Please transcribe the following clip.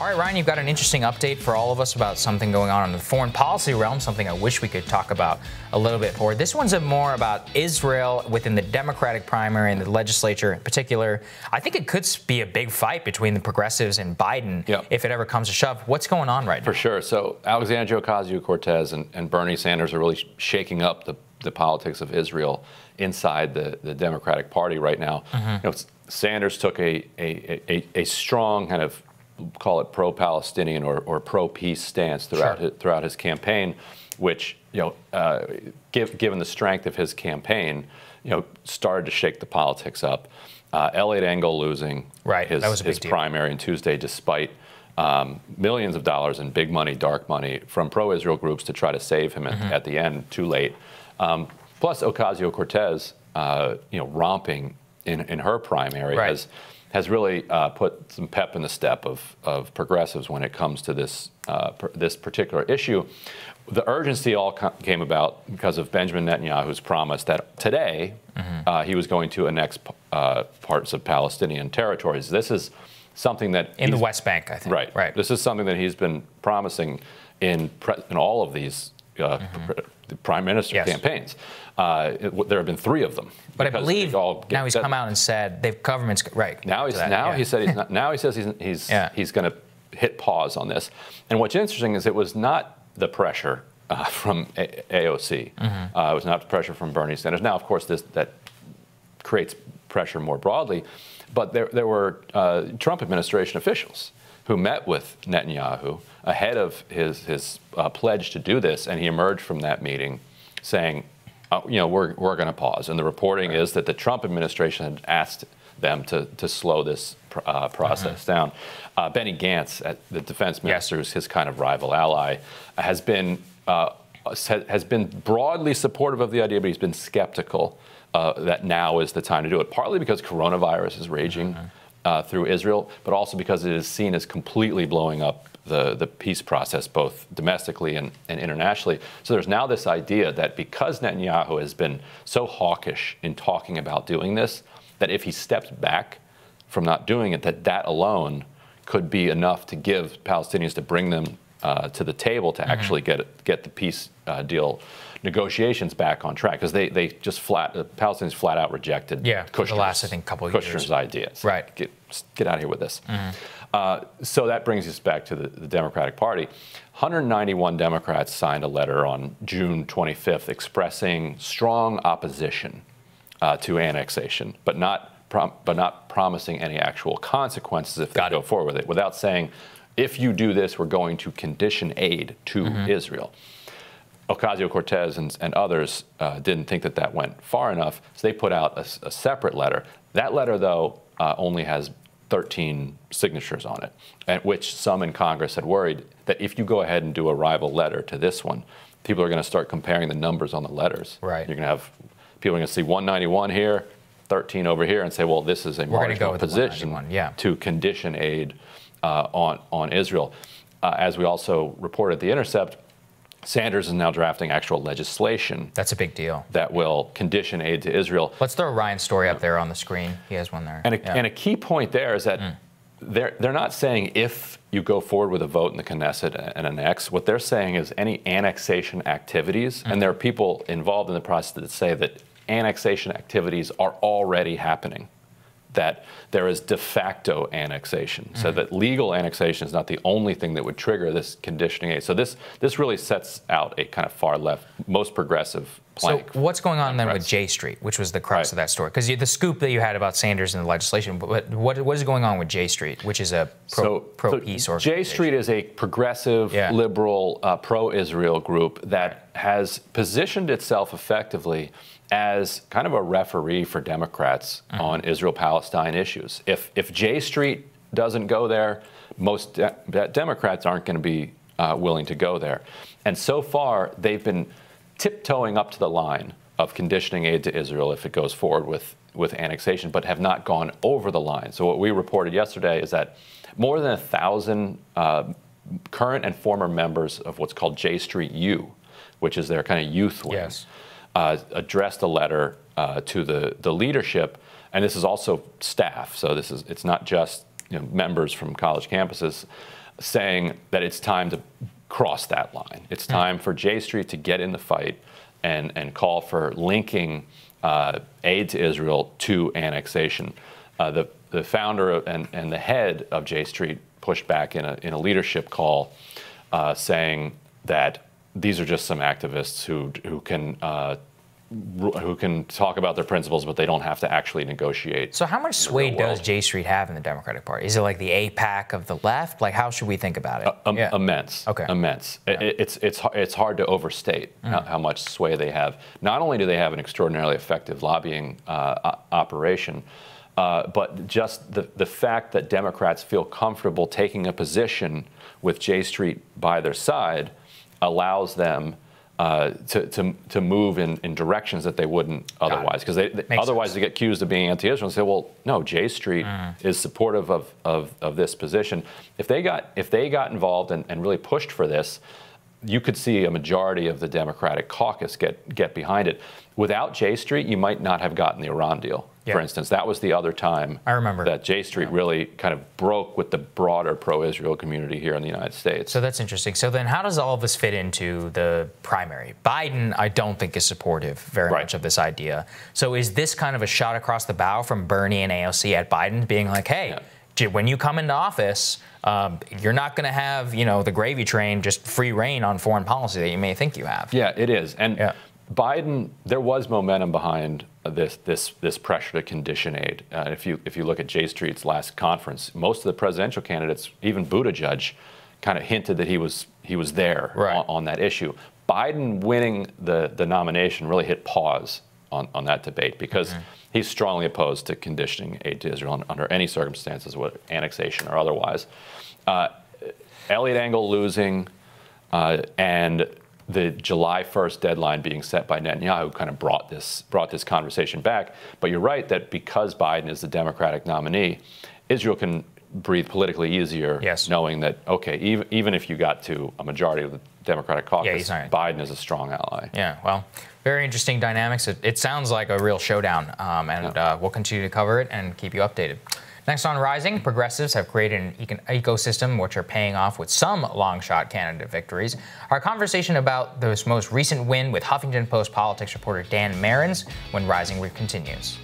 All right, Ryan, you've got an interesting update for all of us about something going on in the foreign policy realm, something I wish we could talk about a little bit more. This one's more about Israel within the Democratic primary and the legislature in particular. I think it could be a big fight between the progressives and Biden yep. if it ever comes to shove. What's going on right now? For sure. So, Alexandria Ocasio Cortez and, and, Bernie Sanders are really shaking up the, the politics of Israel inside the, the Democratic Party right now. Mm-hmm. You know, Sanders took a, a, a, a strong kind of call it pro-Palestinian or, or pro-peace stance throughout sure. his, throughout his campaign, which you know, uh, give, given the strength of his campaign, you know, started to shake the politics up. Uh, Elliot Engel losing right. his, was his primary on Tuesday, despite um, millions of dollars in big money, dark money from pro-Israel groups to try to save him mm-hmm. at, the end. Too late. Um, plus Ocasio Cortez, uh, you know, romping in, in her primary right. as has really uh, put some pep in the step of, of progressives when it comes to this, uh, this particular issue. The urgency all came about because of Benjamin Netanyahu's promise that today mm-hmm. uh, he was going to annex uh, parts of Palestinian territories. This is something that in the West Bank, I think. Right, right. This is something that he's been promising in, pre- in all of these uh, mm-hmm. prime minister yes. campaigns. Uh, it, there have been three of them. But I believe now he's come out and said they've government's right. Now he's now yeah. he said he's not, now he says he's he's yeah. he's going to hit pause on this. And what's interesting is it was not the pressure uh, from A- AOC. Mm-hmm. Uh, it was not pressure from Bernie Sanders. Now, of course, this that creates pressure more broadly, but there there were uh, Trump administration officials who met with Netanyahu ahead of his, his uh, pledge to do this, and he emerged from that meeting saying, uh, you know, we're, we're going to pause. And the reporting right. is that the Trump administration had asked them to, to slow this uh, process -huh. Mm-hmm. down. Uh, Benny Gantz, the defense minister, who's his kind of rival ally, has been, uh, has been broadly supportive of the idea, but he's been skeptical uh, that now is the time to do it, partly because coronavirus is raging. -huh mm-hmm uh, through Israel, but also because it is seen as completely blowing up the, the peace process, both domestically and, and internationally. So there's now this idea that because Netanyahu has been so hawkish in talking about doing this, that if he steps back from not doing it, that that alone could be enough to give Palestinians to bring them uh, to the table to mm-hmm. actually mm-hmm. get get the peace uh, deal negotiations back on track because they, they just flat the uh, Palestinians flat out rejected yeah Kushner's, the last I think couple of Kushner's years. ideas right get get out of here with this. Mm-hmm. Uh, so that brings us back to the, the, Democratic Party. 191 Democrats signed a letter on June 25th expressing strong opposition uh, to annexation, but not Prom- but not promising any actual consequences if they go forward with it, without saying if you do this, we're going to condition aid to mm-hmm. Israel. Ocasio Cortez and, and, others uh, didn't think that that went far enough, so they put out a, a separate letter. That letter, though, uh, only has 13 signatures on it, at which some in Congress had worried that if you go ahead and do a rival letter to this one, people are going to start comparing the numbers on the letters. Right. You're going to have people are going to see 191 here, 13 over here, and say, well, this is a marginal position yeah. to condition aid uh, on, on Israel. Uh, as we also reported at The Intercept, Sanders is now drafting actual legislation. That's a big deal. That will condition aid to Israel. Let's throw Ryan's story up there on the screen. He has one there. And a, yeah. and a key point there is that mm. they're, they're not saying if you go forward with a vote in the Knesset and annex, what they're saying is any annexation activities, mm. and there are people involved in the process that say that annexation activities are already happening that there is de facto annexation. Mm -hmm. So mm-hmm. that legal annexation is not the only thing that would trigger this conditioning aid. So this, this really sets out a kind of far left, most progressive plank. So what's going on then with J Street, which was the crux right. of that story? Because the scoop that you had about Sanders and the legislation, but what, what is going on with J Street, which is a pro, so, pro so peace J Street is a progressive, yeah. liberal, uh, pro-Israel group that has positioned itself effectively as kind of a referee for Democrats mm -hmm. on Israel-Palestine issues. If if J Street doesn't go there, most de Democrats aren't going to be uh, willing to go there. And so far, they've been tiptoeing up to the line of conditioning aid to Israel if it goes forward with, with annexation, but have not gone over the line. So what we reported yesterday is that more than a thousand uh, current and former members of what's called J Street U, which is their kind of youth wing, yes. uh, addressed a letter uh, to the, the leadership, and this is also staff. So this is it's not just you know, members from college campuses saying that it's time to cross that line. It's hmm. time for J Street to get in the fight and, and call for linking uh, aid to Israel to annexation. Uh, the, the founder and, and the head of J Street pushed back in a, in a leadership call uh, saying that these are just some activists who, who can uh, who can talk about their principles, but they don't have to actually negotiate. So, how much sway does J Street have in the Democratic Party? Is it like the APAC of the left? Like, how should we think about it? Uh, um, yeah. Immense. Okay. Immense. Yeah. It, it's it's it's hard to overstate mm. how, how, much sway they have. Not only do they have an extraordinarily effective lobbying uh, operation. Uh, but just the, the fact that Democrats feel comfortable taking a position with J Street by their side allows them uh, to, to, to move in, in directions that they wouldn't otherwise. Because they, they otherwise sense. they get accused of being anti-Israel and say, well, no, J Street mm. is supportive of, of, of this position. If they got if they got involved and, and really pushed for this, you could see a majority of the Democratic caucus get get behind it. Without J Street, you might not have gotten the Iran deal yeah. for instance. That was the other time I remember that J Street really kind of broke with the broader pro-Israel community here in the United States. So that's interesting. So then, how does all of this fit into the primary? Biden, I don't think, is supportive very right. much of this idea. So is this kind of a shot across the bow from Bernie and AOC at Biden, being like, "Hey, yeah when you come into office, um, you're not going to have you know the gravy train just free reign on foreign policy that you may think you have. Yeah, it is, and yeah. Biden, there was momentum behind this this this pressure to condition aid. Uh, if you if you look at J Street's last conference, most of the presidential candidates, even Buttigieg, kind of hinted that he was he was there right. on, on, that issue. Biden winning the the nomination really hit pause on, on that debate because mm-hmm. he's strongly opposed to conditioning aid to Israel under any circumstances, whether annexation or otherwise. Uh, Elliot Engel losing, uh, and the July 1st deadline being set by Netanyahu kind of brought this brought this conversation back. But you're right that because Biden is the Democratic nominee, Israel can breathe politically easier, yes. knowing that okay, even even if you got to a majority of the Democratic caucus, yeah, Biden is a strong ally. Yeah, well, very interesting dynamics. It, it sounds like a real showdown, um, and yeah. uh, we'll continue to cover it and keep you updated. Next on Rising, progressives have created an ecosystem which are paying off with some long shot candidate victories. Our conversation about this most recent win with Huffington Post politics reporter Dan Marins when Rising continues.